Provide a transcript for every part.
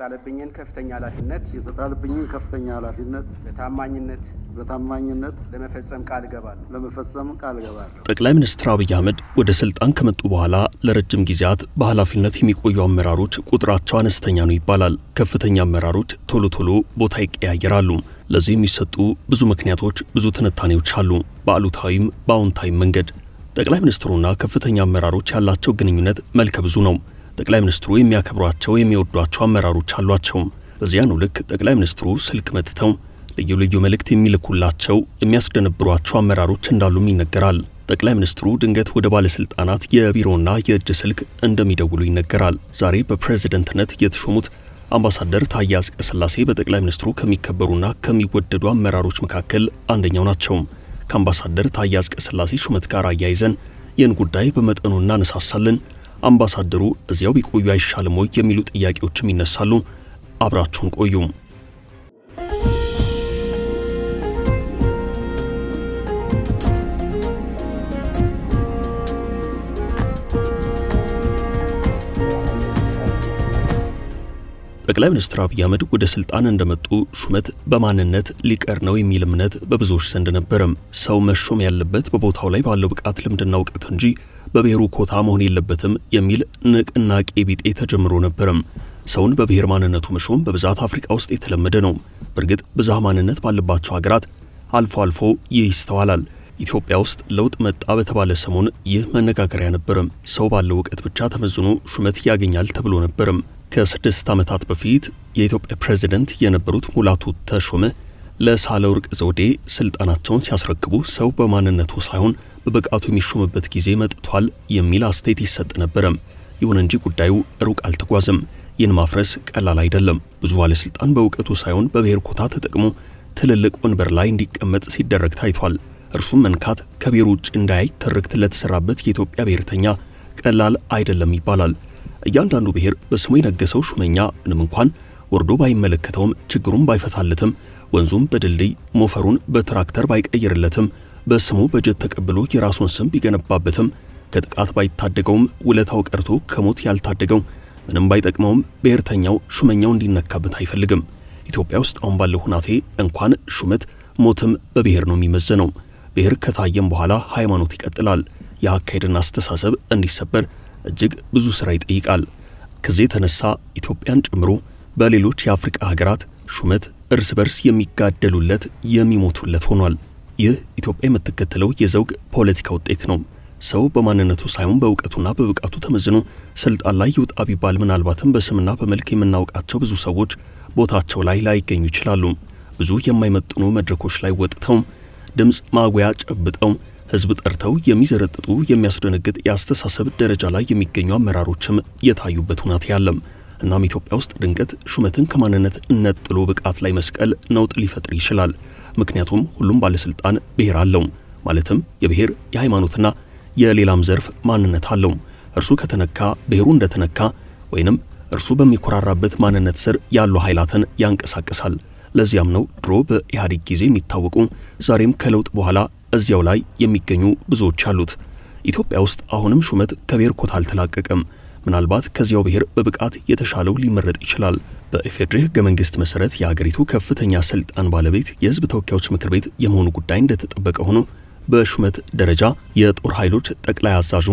የተጣለብኝን ከፍተኛ ኃላፊነት የተጣለብኝን ከፍተኛ ኃላፊነት በታማኝነት በታማኝነት ለመፈጸም ቃል እገባለሁ ለመፈጸም ቃል እገባለሁ። ጠቅላይ ሚኒስትር አብይ አህመድ ወደ ስልጣን ከመጡ በኋላ ለረጅም ጊዜያት በኃላፊነት የሚቆዩ አመራሮች ቁጥራቸው አነስተኛ ነው ይባላል። ከፍተኛ አመራሮች ቶሎ ቶሎ ቦታ ይቀያየራሉ። ለዚህ የሚሰጡ ብዙ ምክንያቶች፣ ብዙ ትንታኔዎች አሉ። በአሉታዊም በአዎንታዊም መንገድ ጠቅላይ ሚኒስትሩና ከፍተኛ አመራሮች ያላቸው ግንኙነት መልከ ብዙ ነው። ጠቅላይ ሚኒስትሩ የሚያከብሯቸው የሚወዷቸው አመራሮች አሏቸው። በዚያኑ ልክ ጠቅላይ ሚኒስትሩ ስልክ መትተው ልዩ ልዩ መልእክት የሚልኩላቸው የሚያስደነብሯቸው አመራሮች እንዳሉም ይነገራል። ጠቅላይ ሚኒስትሩ ድንገት ወደ ባለስልጣናት የቢሮና የእጅ ስልክ እንደሚደውሉ ይነገራል። ዛሬ በፕሬዝደንትነት የተሾሙት አምባሳደር ታዬ አጽቀሥላሴ በጠቅላይ ሚኒስትሩ ከሚከበሩና ከሚወደዱ አመራሮች መካከል አንደኛው ናቸው። ከአምባሳደር ታዬ አጽቀሥላሴ ሹመት ጋር አያይዘን ይህን ጉዳይ በመጠኑ እናነሳሳለን። አምባሳደሩ እዚያው ቢቆዩ አይሻልም ወይ የሚሉ ጥያቄዎችም ይነሳሉ። አብራችሁን ቆዩም። ጠቅላይ ሚኒስትር አብይ አህመድ ወደ ስልጣን እንደመጡ ሹመት በማንነት ሊቀር ነው የሚል እምነት በብዙዎች ዘንድ ነበረም። ሰው መሾም ያለበት በቦታው ላይ ባለው ብቃት፣ ልምድና እውቀት እንጂ በብሔሩ ኮታ መሆን የለበትም የሚል ንቅናቄ ቢጤ ተጀምሮ ነበረም። ሰውን በብሔር ማንነቱ መሾም በብዛት አፍሪካ ውስጥ የተለመደ ነው። በእርግጥ ብዝሃ ማንነት ባለባቸው ሀገራት አልፎ አልፎ ይህ ይስተዋላል። ኢትዮጵያ ውስጥ ለውጥ መጣ በተባለ ሰሞን ይህ መነጋገሪያ ነበርም። ሰው ባለው እውቀት ብቻ ተመዝኖ ሹመት ያገኛል ተብሎ ነበርም። ከስድስት ዓመታት በፊት የኢትዮጵያ ፕሬዝደንት የነበሩት ሙላቱ ተሾመ ለሳህለወርቅ ዘውዴ ስልጣናቸውን ሲያስረክቡ ሰው በማንነቱ ሳይሆን በብቃቱ የሚሾምበት ጊዜ መጥቷል የሚል አስተያየት ይሰጥ ነበረም። ይሁን እንጂ ጉዳዩ ሩቅ አልተጓዘም። ይህን ማፍረስ ቀላል አይደለም። ብዙ ባለስልጣን በእውቀቱ ሳይሆን በብሔር ኮታ ተጠቅሞ ትልልቅ ወንበር ላይ እንዲቀመጥ ሲደረግ ታይቷል። እርሱም መንካት ከብሔር ውጭ እንዳያይ ትርክት ለተሰራበት የኢትዮጵያ ብሔርተኛ ቀላል አይደለም ይባላል። እያንዳንዱ ብሔር በስሙ የነገሰው ሹመኛ ምንም እንኳን ወርዶ ባይመለከተውም ችግሩን ባይፈታለትም ወንዙም በድልድይ ሞፈሩን በትራክተር ባይቀይርለትም በስሙ በጀት ተቀብሎ የራሱን ስም ቢገነባበትም ከጥቃት ባይታደገውም ውለታው ቀርቶ ከሞት ያልታደገው ምንም ባይጠቅመውም ብሔርተኛው ሹመኛው እንዲነካበት አይፈልግም። ኢትዮጵያ ውስጥ አሁን ባለው ሁናቴ እንኳን ሹመት ሞትም በብሔር ነው የሚመዘነው። ብሔር ከታየም በኋላ ሃይማኖት ይቀጥላል። የአካሄድና አስተሳሰብ እንዲሰበር እጅግ ብዙ ስራ ይጠይቃል። ከዚህ የተነሳ ኢትዮጵያን ጨምሮ በሌሎች የአፍሪቃ ሀገራት ሹመት እርስ በርስ የሚጋደሉለት የሚሞቱለት ሆኗል። ይህ ኢትዮጵያ የምትከተለው የዘውግ ፖለቲካ ውጤት ነው። ሰው በማንነቱ ሳይሆን በእውቀቱና በብቃቱ ተመዝኖ ስልጣን ላይ ይውጣ ቢባል ምናልባትም በስምና በመልክ የምናውቃቸው ብዙ ሰዎች ቦታቸው ላይ ላይገኙ ይችላሉ። ብዙ የማይመጥኑ መድረኮች ላይ ወጥተው ድምፅ ማጉያ ጨብጠው ህዝብ ጠርተው የሚዘረጥጡ የሚያስደነግጥ የአስተሳሰብ ደረጃ ላይ የሚገኙ አመራሮችም የታዩበት ሁናት ያለም። እናም ኢትዮጵያ ውስጥ ድንገት ሹመትን ከማንነት ነጥሎ ብቃት ላይ መስቀል ነውጥ ሊፈጥር ይችላል። ምክንያቱም ሁሉም ባለስልጣን ብሔር አለው። ማለትም የብሔር የሃይማኖትና የሌላም ዘርፍ ማንነት አለው። እርሱ ከተነካ ብሔሩ እንደተነካ ወይንም እርሱ በሚኮራራበት ማንነት ስር ያሉ ኃይላትን ያንቀሳቅሳል። ለዚያም ነው ድሮ በኢህአዴግ ጊዜ የሚታወቁ ዛሬም ከለውጥ በኋላ እዚያው ላይ የሚገኙ ብዙዎች አሉት። ኢትዮጵያ ውስጥ አሁንም ሹመት ከብሔር ኮታ አልተላቀቀም። ምናልባት ከዚያው ብሔር በብቃት የተሻለው ሊመረጥ ይችላል። በኢፌዴሪ ህገ መንግስት መሰረት የሀገሪቱ ከፍተኛ ስልጣን ባለቤት የህዝብ ተወካዮች ምክር ቤት የመሆኑ ጉዳይ እንደተጠበቀ ሆኖ በሹመት ደረጃ የጦር ኃይሎች ጠቅላይ አዛዡ፣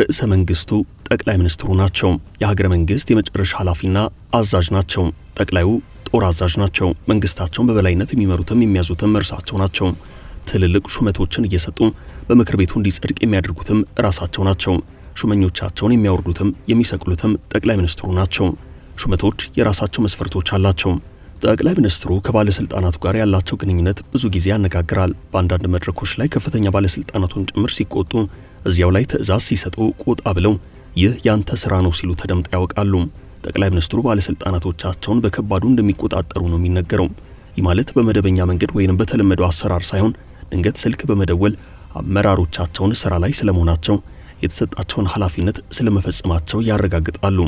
ርዕሰ መንግስቱ ጠቅላይ ሚኒስትሩ ናቸው። የሀገረ መንግስት የመጨረሻ ኃላፊና አዛዥ ናቸው። ጠቅላዩ ጦር አዛዥ ናቸው። መንግስታቸውን በበላይነት የሚመሩትም የሚያዙትም እርሳቸው ናቸው። ትልልቅ ሹመቶችን እየሰጡ በምክር ቤቱ እንዲጸድቅ የሚያደርጉትም ራሳቸው ናቸው። ሹመኞቻቸውን የሚያወርዱትም የሚሰቅሉትም ጠቅላይ ሚኒስትሩ ናቸው። ሹመቶች የራሳቸው መስፈርቶች አላቸው። ጠቅላይ ሚኒስትሩ ከባለስልጣናቱ ጋር ያላቸው ግንኙነት ብዙ ጊዜ ያነጋግራል። በአንዳንድ መድረኮች ላይ ከፍተኛ ባለስልጣናቱን ጭምር ሲቆጡ፣ እዚያው ላይ ትዕዛዝ ሲሰጡ ቆጣ ብለው ይህ ያንተ ስራ ነው ሲሉ ተደምጠው ያውቃሉ። ጠቅላይ ሚኒስትሩ ባለስልጣናቶቻቸውን በከባዱ እንደሚቆጣጠሩ ነው የሚነገረው። ይህ ማለት በመደበኛ መንገድ ወይንም በተለመደው አሰራር ሳይሆን ድንገት ስልክ በመደወል አመራሮቻቸውን ስራ ላይ ስለመሆናቸው፣ የተሰጣቸውን ኃላፊነት ስለመፈጸማቸው ያረጋግጣሉ።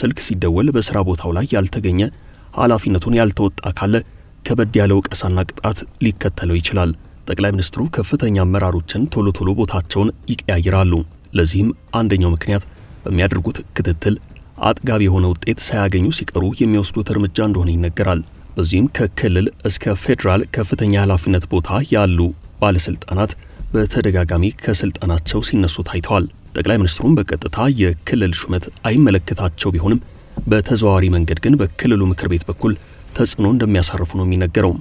ስልክ ሲደወል በስራ ቦታው ላይ ያልተገኘ ኃላፊነቱን ያልተወጣ ካለ ከበድ ያለ ወቀሳና ቅጣት ሊከተለው ይችላል። ጠቅላይ ሚኒስትሩ ከፍተኛ አመራሮችን ቶሎ ቶሎ ቦታቸውን ይቀያይራሉ። ለዚህም አንደኛው ምክንያት በሚያደርጉት ክትትል አጥጋቢ የሆነ ውጤት ሳያገኙ ሲቀሩ የሚወስዱት እርምጃ እንደሆነ ይነገራል። በዚህም ከክልል እስከ ፌዴራል ከፍተኛ ኃላፊነት ቦታ ያሉ ባለስልጣናት በተደጋጋሚ ከስልጣናቸው ሲነሱ ታይተዋል። ጠቅላይ ሚኒስትሩም በቀጥታ የክልል ሹመት አይመለከታቸው ቢሆንም በተዘዋዋሪ መንገድ ግን በክልሉ ምክር ቤት በኩል ተጽዕኖ እንደሚያሳርፉ ነው የሚነገረው።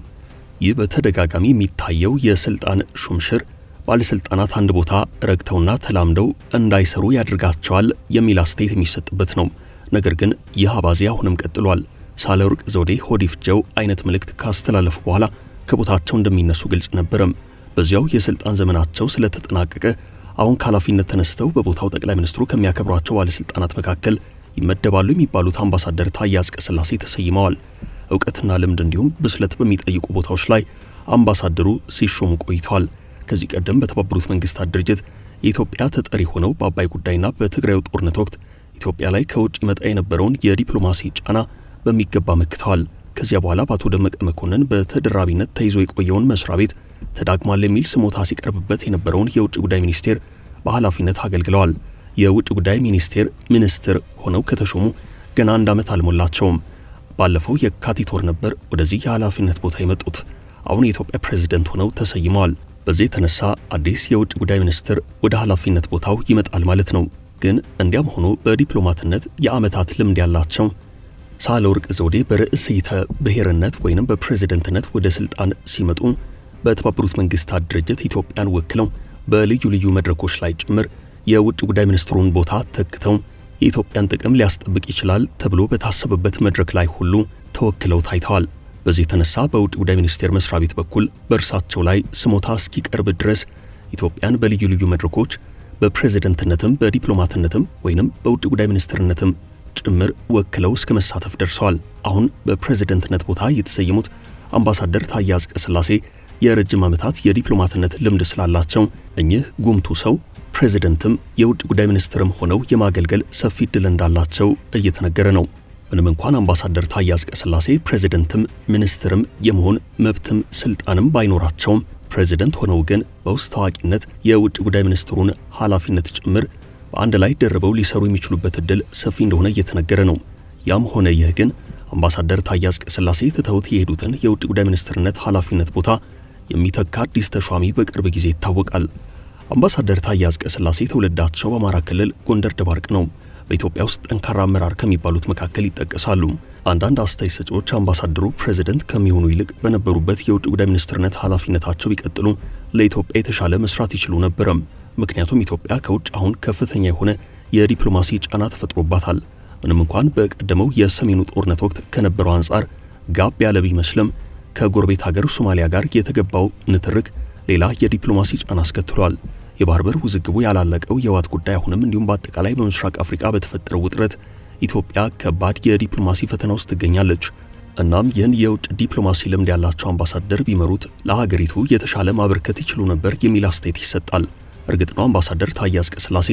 ይህ በተደጋጋሚ የሚታየው የስልጣን ሹምሽር ባለስልጣናት አንድ ቦታ ረግተውና ተላምደው እንዳይሰሩ ያደርጋቸዋል የሚል አስተያየት የሚሰጥበት ነው። ነገር ግን ይህ አባዜ አሁንም ቀጥሏል። ሳህለወርቅ ዘውዴ ሆዲፍጀው አይነት መልእክት ካስተላለፉ በኋላ ከቦታቸው እንደሚነሱ ግልጽ ነበረም። በዚያው የስልጣን ዘመናቸው ስለተጠናቀቀ አሁን ከኃላፊነት ተነስተው በቦታው ጠቅላይ ሚኒስትሩ ከሚያከብሯቸው ባለስልጣናት መካከል ይመደባሉ የሚባሉት አምባሳደር ታዬ አጽቀሥላሴ ተሰይመዋል። እውቀትና ልምድ እንዲሁም ብስለት በሚጠይቁ ቦታዎች ላይ አምባሳደሩ ሲሾሙ ቆይተዋል። ከዚህ ቀደም በተባበሩት መንግስታት ድርጅት የኢትዮጵያ ተጠሪ ሆነው በአባይ ጉዳይና በትግራዩ ጦርነት ወቅት ኢትዮጵያ ላይ ከውጭ ይመጣ የነበረውን የዲፕሎማሲ ጫና በሚገባ መክተዋል። ከዚያ በኋላ በአቶ ደመቀ መኮንን በተደራቢነት ተይዞ የቆየውን መስሪያ ቤት ተዳክሟል የሚል ስሞታ ሲቀርብበት የነበረውን የውጭ ጉዳይ ሚኒስቴር በኃላፊነት አገልግለዋል። የውጭ ጉዳይ ሚኒስቴር ሚኒስትር ሆነው ከተሾሙ ገና አንድ ዓመት አልሞላቸውም። ባለፈው የካቲት ወር ነበር ወደዚህ የኃላፊነት ቦታ የመጡት። አሁን የኢትዮጵያ ፕሬዝደንት ሆነው ተሰይመዋል። በዚህ የተነሳ አዲስ የውጭ ጉዳይ ሚኒስትር ወደ ኃላፊነት ቦታው ይመጣል ማለት ነው። ግን እንዲያም ሆኖ በዲፕሎማትነት የዓመታት ልምድ ያላቸው ሳህለወርቅ ዘውዴ በርዕሰይተ ብሔርነት ወይንም በፕሬዝደንትነት ወደ ስልጣን ሲመጡ በተባበሩት መንግስታት ድርጅት ኢትዮጵያን ወክለው በልዩ ልዩ መድረኮች ላይ ጭምር የውጭ ጉዳይ ሚኒስትሩን ቦታ ተክተው የኢትዮጵያን ጥቅም ሊያስጠብቅ ይችላል ተብሎ በታሰበበት መድረክ ላይ ሁሉ ተወክለው ታይተዋል። በዚህ የተነሳ በውጭ ጉዳይ ሚኒስቴር መስሪያ ቤት በኩል በእርሳቸው ላይ ስሞታ እስኪቀርብ ድረስ ኢትዮጵያን በልዩ ልዩ መድረኮች በፕሬዝደንትነትም በዲፕሎማትነትም ወይንም በውጭ ጉዳይ ሚኒስትርነትም ጭምር ወክለው እስከ መሳተፍ ደርሰዋል። አሁን በፕሬዝደንትነት ቦታ የተሰየሙት አምባሳደር ታዬ አጽቀሥላሴ የረጅም ዓመታት የዲፕሎማትነት ልምድ ስላላቸው እኚህ ጉምቱ ሰው ፕሬዝደንትም የውጭ ጉዳይ ሚኒስትርም ሆነው የማገልገል ሰፊ እድል እንዳላቸው እየተነገረ ነው። ምንም እንኳን አምባሳደር ታዬ አጽቀሥላሴ ፕሬዝደንትም ሚኒስትርም የመሆን መብትም ስልጣንም ባይኖራቸውም ፕሬዝደንት ሆነው ግን በውስጥ ታዋቂነት የውጭ ጉዳይ ሚኒስትሩን ኃላፊነት ጭምር በአንድ ላይ ደርበው ሊሰሩ የሚችሉበት እድል ሰፊ እንደሆነ እየተነገረ ነው። ያም ሆነ ይህ ግን አምባሳደር ታዬ አጽቀሥላሴ ትተውት የሄዱትን የውጭ ጉዳይ ሚኒስትርነት ኃላፊነት ቦታ የሚተካ አዲስ ተሿሚ በቅርብ ጊዜ ይታወቃል። አምባሳደር ታዬ አጽቀሥላሴ ትውልዳቸው በአማራ ክልል ጎንደር ደባርቅ ነው። በኢትዮጵያ ውስጥ ጠንካራ አመራር ከሚባሉት መካከል ይጠቀሳሉ። አንዳንድ አስተያየት ሰጪዎች አምባሳደሩ ፕሬዝደንት ከሚሆኑ ይልቅ በነበሩበት የውጭ ጉዳይ ሚኒስትርነት ኃላፊነታቸው ቢቀጥሉ ለኢትዮጵያ የተሻለ መስራት ይችሉ ነበረም። ምክንያቱም ኢትዮጵያ ከውጭ አሁን ከፍተኛ የሆነ የዲፕሎማሲ ጫና ተፈጥሮባታል። ምንም እንኳን በቀደመው የሰሜኑ ጦርነት ወቅት ከነበረው አንጻር ጋብ ያለ ቢመስልም ከጎረቤት ሀገር ሶማሊያ ጋር የተገባው ንትርክ ሌላ የዲፕሎማሲ ጫና አስከትሏል። የባህር በር ውዝግቡ ያላለቀው የህወሓት ጉዳይ አሁንም እንዲሁም በአጠቃላይ በምስራቅ አፍሪካ በተፈጠረው ውጥረት ኢትዮጵያ ከባድ የዲፕሎማሲ ፈተና ውስጥ ትገኛለች። እናም ይህን የውጭ ዲፕሎማሲ ልምድ ያላቸው አምባሳደር ቢመሩት ለሀገሪቱ የተሻለ ማበርከት ይችሉ ነበር የሚል አስተያየት ይሰጣል። እርግጥ ነው አምባሳደር ታዬ አጽቀሥላሴ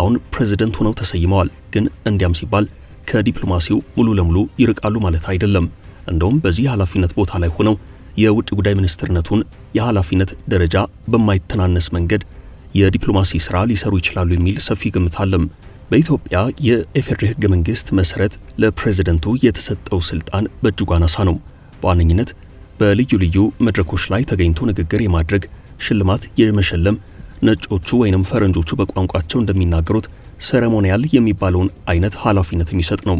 አሁን ፕሬዝደንት ሆነው ተሰይመዋል። ግን እንዲያም ሲባል ከዲፕሎማሲው ሙሉ ለሙሉ ይርቃሉ ማለት አይደለም። እንደውም በዚህ ኃላፊነት ቦታ ላይ ሆነው የውጭ ጉዳይ ሚኒስትርነቱን የኃላፊነት ደረጃ በማይተናነስ መንገድ የዲፕሎማሲ ስራ ሊሰሩ ይችላሉ የሚል ሰፊ ግምት አለም። በኢትዮጵያ የኢፌዴሪ ህገ መንግስት መሰረት ለፕሬዝደንቱ የተሰጠው ስልጣን በእጅጉ አናሳ ነው። በዋነኝነት በልዩ ልዩ መድረኮች ላይ ተገኝቶ ንግግር የማድረግ ሽልማት የመሸለም ነጮቹ ወይንም ፈረንጆቹ በቋንቋቸው እንደሚናገሩት ሴሬሞኒያል የሚባለውን አይነት ኃላፊነት የሚሰጥ ነው።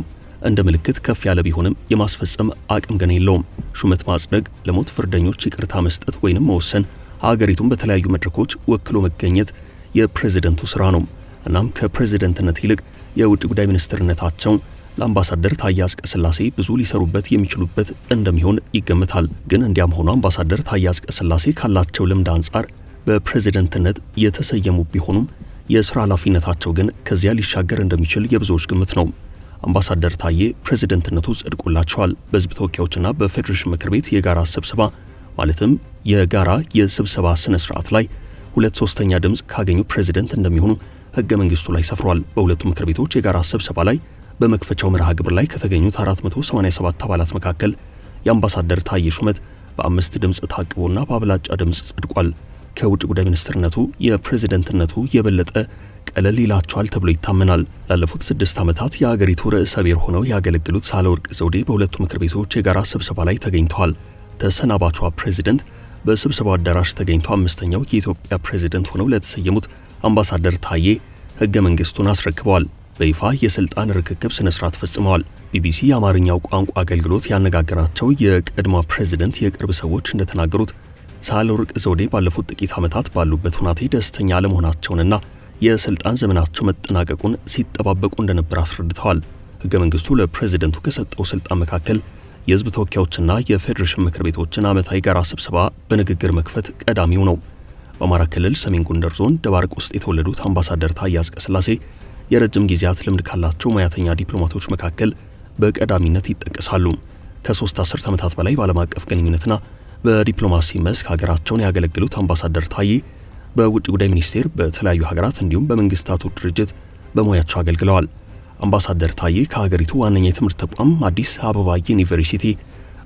እንደ ምልክት ከፍ ያለ ቢሆንም የማስፈጸም አቅም ግን የለውም። ሹመት ማጽደቅ፣ ለሞት ፍርደኞች ይቅርታ መስጠት ወይንም መወሰን፣ ሀገሪቱን በተለያዩ መድረኮች ወክሎ መገኘት የፕሬዝደንቱ ስራ ነው። እናም ከፕሬዝደንትነት ይልቅ የውጭ ጉዳይ ሚኒስትርነታቸው ለአምባሳደር ታዬ አጽቀሥላሴ ብዙ ሊሰሩበት የሚችሉበት እንደሚሆን ይገምታል። ግን እንዲያም ሆኖ አምባሳደር ታዬ አጽቀሥላሴ ካላቸው ልምድ አንጻር በፕሬዝደንትነት የተሰየሙ ቢሆኑም የስራ ኃላፊነታቸው ግን ከዚያ ሊሻገር እንደሚችል የብዙዎች ግምት ነው። አምባሳደር ታዬ ፕሬዝደንትነቱ ጸድቆላቸዋል። በህዝብ ተወካዮችና በፌዴሬሽን ምክር ቤት የጋራ ስብሰባ ማለትም የጋራ የስብሰባ ስነ ስርዓት ላይ ሁለት ሶስተኛ ድምፅ ካገኙ ፕሬዝደንት እንደሚሆኑ ህገ መንግስቱ ላይ ሰፍሯል። በሁለቱ ምክር ቤቶች የጋራ ስብሰባ ላይ በመክፈቻው መርሃ ግብር ላይ ከተገኙት 487 አባላት መካከል የአምባሳደር ታዬ ሹመት በአምስት ድምፅ ታቅቦና በአብላጫ ድምፅ ጸድቋል። ከውጭ ጉዳይ ሚኒስትርነቱ የፕሬዝደንትነቱ የበለጠ ቀለል ይላቸዋል ተብሎ ይታመናል። ላለፉት ስድስት ዓመታት የአገሪቱ ርዕሰ ብሔር ሆነው ያገለግሉት ሳህለወርቅ ዘውዴ በሁለቱ ምክር ቤቶች የጋራ ስብሰባ ላይ ተገኝተዋል። ተሰናባቿ ፕሬዝደንት በስብሰባው አዳራሽ ተገኝቶ አምስተኛው የኢትዮጵያ ፕሬዝደንት ሆነው ለተሰየሙት አምባሳደር ታዬ ህገ መንግስቱን አስረክበዋል። በይፋ የስልጣን ርክክብ ስነ ስርዓት ፈጽመዋል። ቢቢሲ የአማርኛው ቋንቋ አገልግሎት ያነጋገራቸው የቀድሞ ፕሬዝደንት የቅርብ ሰዎች እንደተናገሩት ሳህለወርቅ ዘውዴ ባለፉት ጥቂት ዓመታት ባሉበት ሁናቴ ደስተኛ አለመሆናቸውንና የስልጣን ዘመናቸው መጠናቀቁን ሲጠባበቁ እንደነበር አስረድተዋል። ህገ መንግስቱ ለፕሬዝደንቱ ከሰጠው ስልጣን መካከል የህዝብ ተወካዮችና የፌዴሬሽን ምክር ቤቶችን ዓመታዊ ጋራ ስብሰባ በንግግር መክፈት ቀዳሚው ነው። በአማራ ክልል ሰሜን ጎንደር ዞን ደባርቅ ውስጥ የተወለዱት አምባሳደር ታዬ አጽቀሥላሴ የረጅም ጊዜያት ልምድ ካላቸው ሙያተኛ ዲፕሎማቶች መካከል በቀዳሚነት ይጠቀሳሉ። ከሶስት አስርት ዓመታት በላይ በዓለም አቀፍ ግንኙነትና በዲፕሎማሲ መስክ ሀገራቸውን ያገለግሉት አምባሳደር ታዬ በውጭ ጉዳይ ሚኒስቴር በተለያዩ ሀገራት እንዲሁም በመንግስታቱ ድርጅት በሙያቸው አገልግለዋል። አምባሳደር ታዬ ከሀገሪቱ ዋነኛ የትምህርት ተቋም አዲስ አበባ ዩኒቨርሲቲ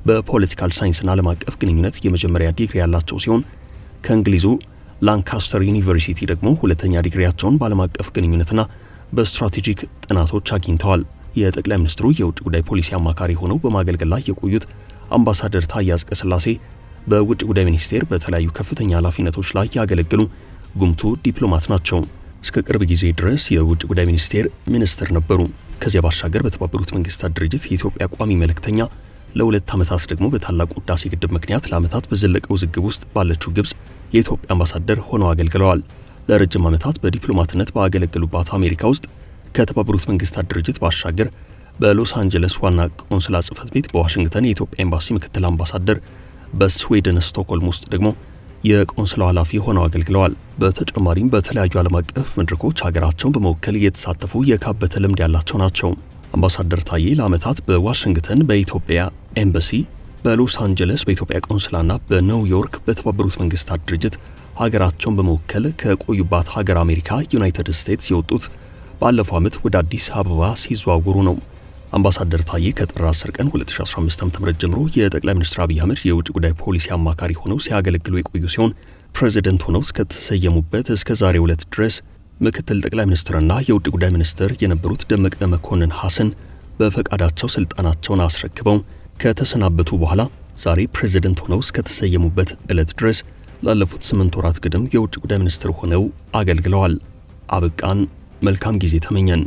በፖለቲካል ሳይንስና ዓለም አቀፍ ግንኙነት የመጀመሪያ ዲግሪ ያላቸው ሲሆን ከእንግሊዙ ላንካስተር ዩኒቨርሲቲ ደግሞ ሁለተኛ ዲግሪያቸውን በዓለም አቀፍ ግንኙነትና በስትራቴጂክ ጥናቶች አግኝተዋል። የጠቅላይ ሚኒስትሩ የውጭ ጉዳይ ፖሊሲ አማካሪ ሆነው በማገልገል ላይ የቆዩት አምባሳደር ታዬ አጽቀሥላሴ በውጭ ጉዳይ ሚኒስቴር በተለያዩ ከፍተኛ ኃላፊነቶች ላይ ያገለገሉ ጉምቱ ዲፕሎማት ናቸው። እስከ ቅርብ ጊዜ ድረስ የውጭ ጉዳይ ሚኒስቴር ሚኒስትር ነበሩ። ከዚያ ባሻገር በተባበሩት መንግስታት ድርጅት የኢትዮጵያ ቋሚ መልእክተኛ፣ ለሁለት ዓመታት ደግሞ በታላቁ ህዳሴ ግድብ ምክንያት ለዓመታት በዘለቀ ውዝግብ ውስጥ ባለችው ግብፅ የኢትዮጵያ አምባሳደር ሆነው አገልግለዋል። ለረጅም ዓመታት በዲፕሎማትነት ባገለገሉባት አሜሪካ ውስጥ ከተባበሩት መንግስታት ድርጅት ባሻገር በሎስ አንጀለስ ዋና ቆንስላ ጽህፈት ቤት፣ በዋሽንግተን የኢትዮጵያ ኤምባሲ ምክትል አምባሳደር በስዌድን ስቶክሆልም ውስጥ ደግሞ የቆንስላ ኃላፊ ሆነው አገልግለዋል። በተጨማሪም በተለያዩ ዓለም አቀፍ መድረኮች ሀገራቸውን በመወከል እየተሳተፉ የካበተ ልምድ ያላቸው ናቸው። አምባሳደር ታዬ ለዓመታት በዋሽንግተን በኢትዮጵያ ኤምባሲ፣ በሎስ አንጀለስ በኢትዮጵያ ቆንስላና በኒውዮርክ በተባበሩት መንግስታት ድርጅት ሀገራቸውን በመወከል ከቆዩባት ሀገር አሜሪካ ዩናይትድ ስቴትስ የወጡት ባለፈው ዓመት ወደ አዲስ አበባ ሲዘዋወሩ ነው። አምባሳደር ታዬ ከጥር 10 ቀን 2015 ዓ.ም ጀምሮ የጠቅላይ ሚኒስትር አብይ አህመድ የውጭ ጉዳይ ፖሊሲ አማካሪ ሆነው ሲያገለግሉ የቆዩ ሲሆን ፕሬዝደንት ሆነው እስከተሰየሙበት እስከ ዛሬ ዕለት ድረስ ምክትል ጠቅላይ ሚኒስትርና የውጭ ጉዳይ ሚኒስትር የነበሩት ደመቀ መኮንን ሐሰን በፈቃዳቸው ስልጣናቸውን አስረክበው ከተሰናበቱ በኋላ ዛሬ ፕሬዝደንት ሆነው እስከተሰየሙበት ዕለት ድረስ ላለፉት ስምንት ወራት ግድም የውጭ ጉዳይ ሚኒስትር ሆነው አገልግለዋል። አበቃን። መልካም ጊዜ ተመኘን።